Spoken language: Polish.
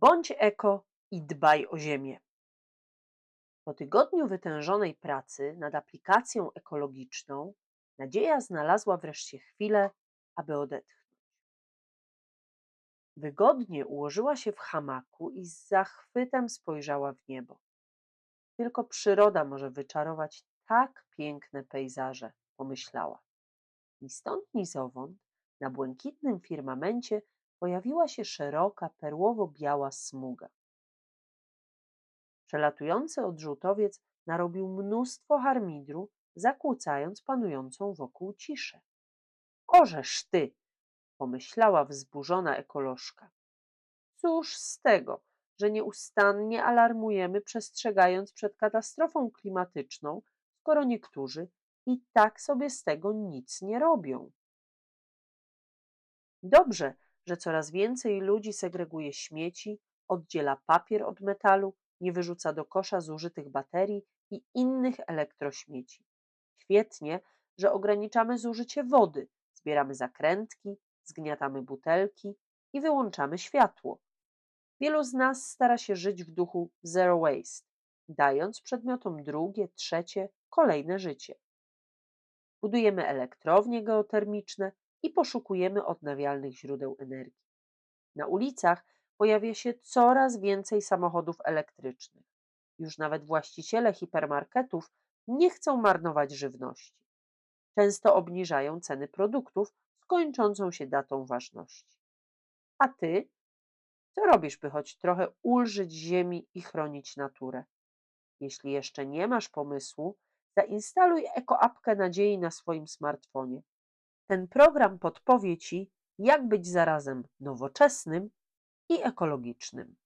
Bądź eko i dbaj o ziemię. Po tygodniu wytężonej pracy nad aplikacją ekologiczną, Nadzieja znalazła wreszcie chwilę, aby odetchnąć. Wygodnie ułożyła się w hamaku i z zachwytem spojrzała w niebo. Tylko przyroda może wyczarować tak piękne pejzaże, pomyślała. Ni stąd, ni zowąd, na błękitnym firmamencie pojawiła się szeroka, perłowo-biała smuga. Przelatujący odrzutowiec narobił mnóstwo harmidru, zakłócając panującą wokół ciszę. Orzesz ty! pomyślała wzburzona ekolożka. Cóż z tego, że nieustannie alarmujemy, przestrzegając przed katastrofą klimatyczną, skoro niektórzy i tak sobie z tego nic nie robią. Dobrze, że coraz więcej ludzi segreguje śmieci, oddziela papier od metalu, nie wyrzuca do kosza zużytych baterii i innych elektrośmieci. Świetnie, że ograniczamy zużycie wody, zbieramy zakrętki, zgniatamy butelki i wyłączamy światło. Wielu z nas stara się żyć w duchu zero waste, dając przedmiotom drugie, trzecie, kolejne życie. Budujemy elektrownie geotermiczne, i poszukujemy odnawialnych źródeł energii. Na ulicach pojawia się coraz więcej samochodów elektrycznych. Już nawet właściciele hipermarketów nie chcą marnować żywności. Często obniżają ceny produktów z kończącą się datą ważności. A ty? Co robisz, by choć trochę ulżyć ziemi i chronić naturę? Jeśli jeszcze nie masz pomysłu, zainstaluj ekoapkę nadziei na swoim smartfonie. Ten program podpowie Ci, jak być zarazem nowoczesnym i ekologicznym.